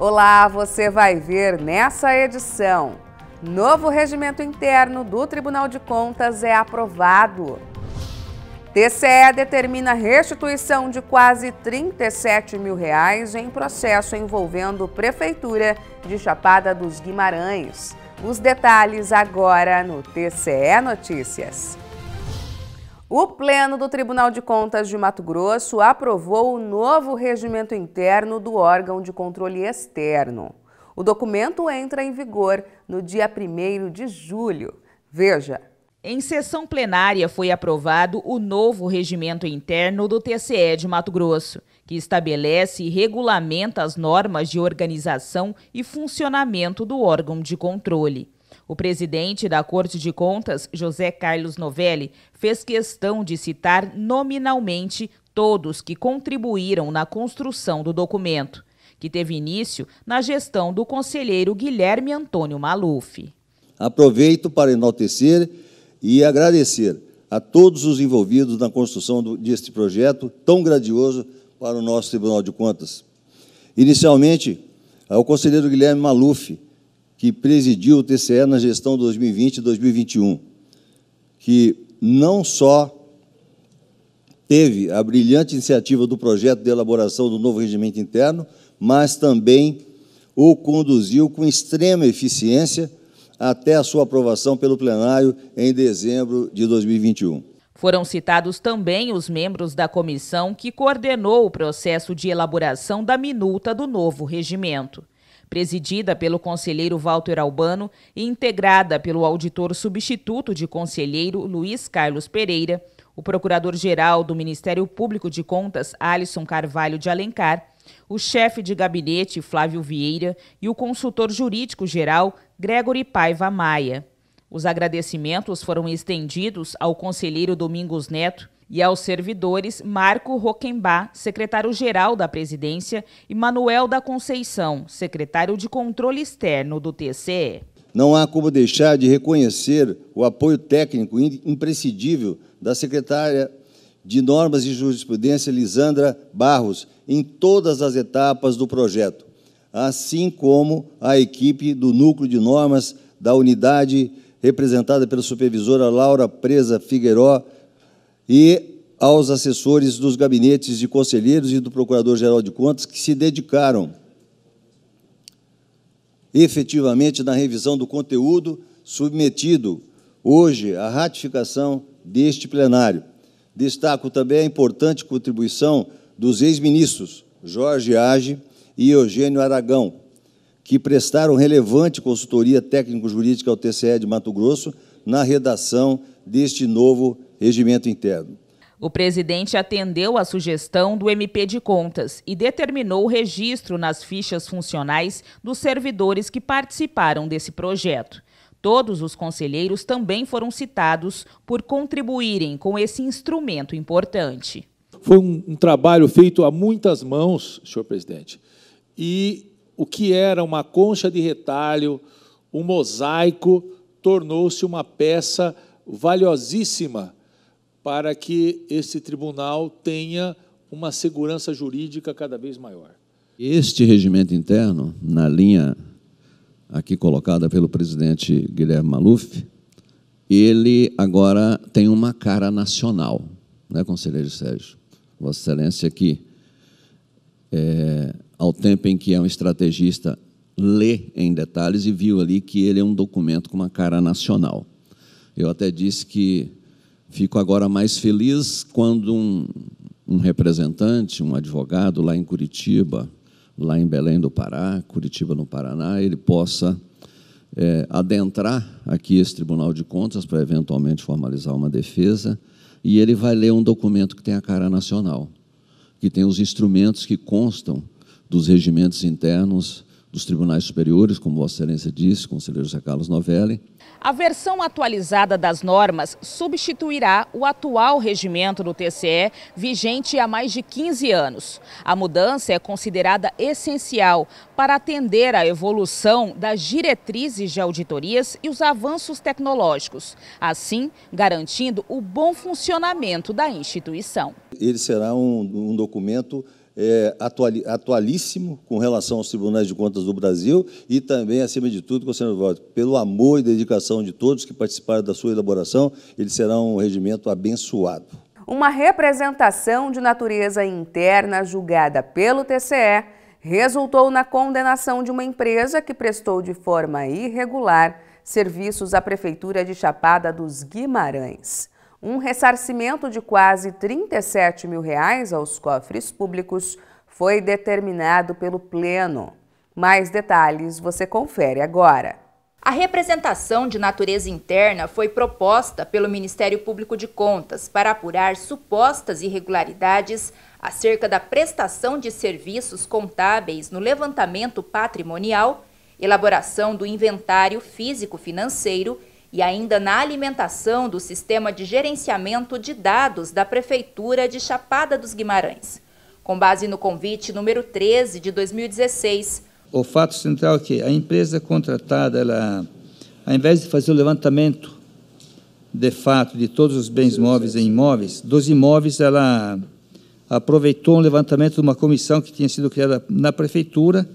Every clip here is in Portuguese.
Olá, você vai ver nessa edição. Novo regimento interno do Tribunal de Contas é aprovado. TCE determina restituição de quase 37 mil reais em processo envolvendo Prefeitura de Chapada dos Guimarães. Os detalhes agora no TCE Notícias. O Pleno do Tribunal de Contas de Mato Grosso aprovou o novo regimento interno do órgão de controle externo. O documento entra em vigor no dia 1 de julho. Veja. Em sessão plenária foi aprovado o novo regimento interno do TCE de Mato Grosso, que estabelece e regulamenta as normas de organização e funcionamento do órgão de controle. O presidente da Corte de Contas, José Carlos Novelli, fez questão de citar nominalmente todos que contribuíram na construção do documento, que teve início na gestão do conselheiro Guilherme Antônio Maluf. Aproveito para enaltecer e agradecer a todos os envolvidos na construção do, deste projeto tão grandioso para o nosso Tribunal de Contas. Inicialmente, ao conselheiro Guilherme Maluf, que presidiu o TCE na gestão 2020 e 2021, que não só teve a brilhante iniciativa do projeto de elaboração do novo regimento interno, mas também o conduziu com extrema eficiência até a sua aprovação pelo plenário em dezembro de 2021. Foram citados também os membros da comissão que coordenou o processo de elaboração da minuta do novo regimento presidida pelo conselheiro Walter Albano e integrada pelo auditor substituto de conselheiro Luiz Carlos Pereira, o procurador-geral do Ministério Público de Contas, Alisson Carvalho de Alencar, o chefe de gabinete, Flávio Vieira, e o consultor jurídico-geral, Gregory Paiva Maia. Os agradecimentos foram estendidos ao conselheiro Domingos Neto e aos servidores Marco Roquembá, secretário-geral da presidência, e Manuel da Conceição, secretário de Controle Externo do TCE. Não há como deixar de reconhecer o apoio técnico imprescindível da secretária de Normas e Jurisprudência Lisandra Barros em todas as etapas do projeto, assim como a equipe do Núcleo de Normas da unidade representada pela supervisora Laura Presa Figueiró e aos assessores dos gabinetes de conselheiros e do Procurador-Geral de Contas que se dedicaram efetivamente na revisão do conteúdo submetido hoje à ratificação deste plenário. Destaco também a importante contribuição dos ex-ministros Jorge Age e Eugênio Aragão, que prestaram relevante consultoria técnico-jurídica ao TCE de Mato Grosso na redação deste novo regimento interno. O presidente atendeu à sugestão do MP de Contas e determinou o registro nas fichas funcionais dos servidores que participaram desse projeto. Todos os conselheiros também foram citados por contribuírem com esse instrumento importante. Foi um, um trabalho feito a muitas mãos, senhor presidente. E o que era uma concha de retalho, um mosaico, tornou-se uma peça valiosíssima para que esse tribunal tenha uma segurança jurídica cada vez maior. Este regimento interno, na linha aqui colocada pelo presidente Guilherme Maluf, ele agora tem uma cara nacional, né, conselheiro Sérgio? Vossa Excelência aqui, é, ao tempo em que é um estrategista, lê em detalhes e viu ali que ele é um documento com uma cara nacional. Eu até disse que Fico agora mais feliz quando um, um representante, um advogado lá em Curitiba, lá em Belém do Pará, Curitiba no Paraná, ele possa é, adentrar aqui esse Tribunal de Contas para eventualmente formalizar uma defesa, e ele vai ler um documento que tem a cara nacional, que tem os instrumentos que constam dos regimentos internos dos tribunais superiores, como Vossa Excelência disse, conselheiro José Carlos Novelli. A versão atualizada das normas substituirá o atual regimento do TCE, vigente há mais de 15 anos. A mudança é considerada essencial para atender à evolução das diretrizes de auditorias e os avanços tecnológicos, assim garantindo o bom funcionamento da instituição. Ele será um, um documento é, atualíssimo com relação aos tribunais de contas do Brasil e também, acima de tudo, conselheiro Walter, pelo amor e dedicação de todos que participaram da sua elaboração, ele será um regimento abençoado. Uma representação de natureza interna julgada pelo TCE resultou na condenação de uma empresa que prestou de forma irregular serviços à Prefeitura de Chapada dos Guimarães. Um ressarcimento de quase 37 mil reais aos cofres públicos foi determinado pelo Pleno. Mais detalhes você confere agora. A representação de natureza interna foi proposta pelo Ministério Público de Contas para apurar supostas irregularidades acerca da prestação de serviços contábeis no levantamento patrimonial, elaboração do inventário físico-financeiro e ainda na alimentação do sistema de gerenciamento de dados da Prefeitura de Chapada dos Guimarães, com base no convite número 13 de 2016. O fato central é que a empresa contratada, ela, ao invés de fazer o levantamento de fato de todos os bens móveis e imóveis, dos imóveis ela aproveitou um levantamento de uma comissão que tinha sido criada na prefeitura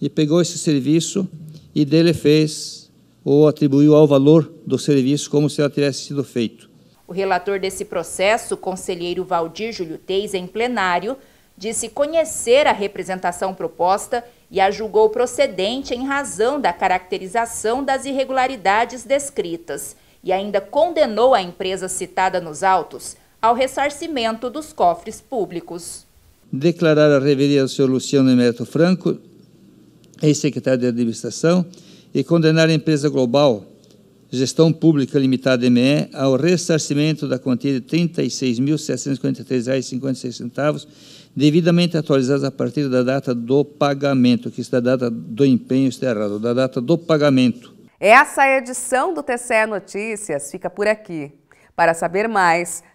e pegou esse serviço e dele fez ou atribuiu ao valor do serviço como se ela tivesse sido feito. O relator desse processo, conselheiro Valdir Júlio Teis, em plenário, disse conhecer a representação proposta e a julgou procedente em razão da caracterização das irregularidades descritas e ainda condenou a empresa citada nos autos ao ressarcimento dos cofres públicos. Declarar a reveria ao senhor Luciano Emérito Franco, ex-secretário de Administração, e condenar a empresa global Gestão Pública Limitada ME ao ressarcimento da quantia de R$ 36.743,56, devidamente atualizados a partir da data do pagamento, que está a data do empenho está errado, da data do pagamento. Essa é edição do TCE Notícias fica por aqui. Para saber mais,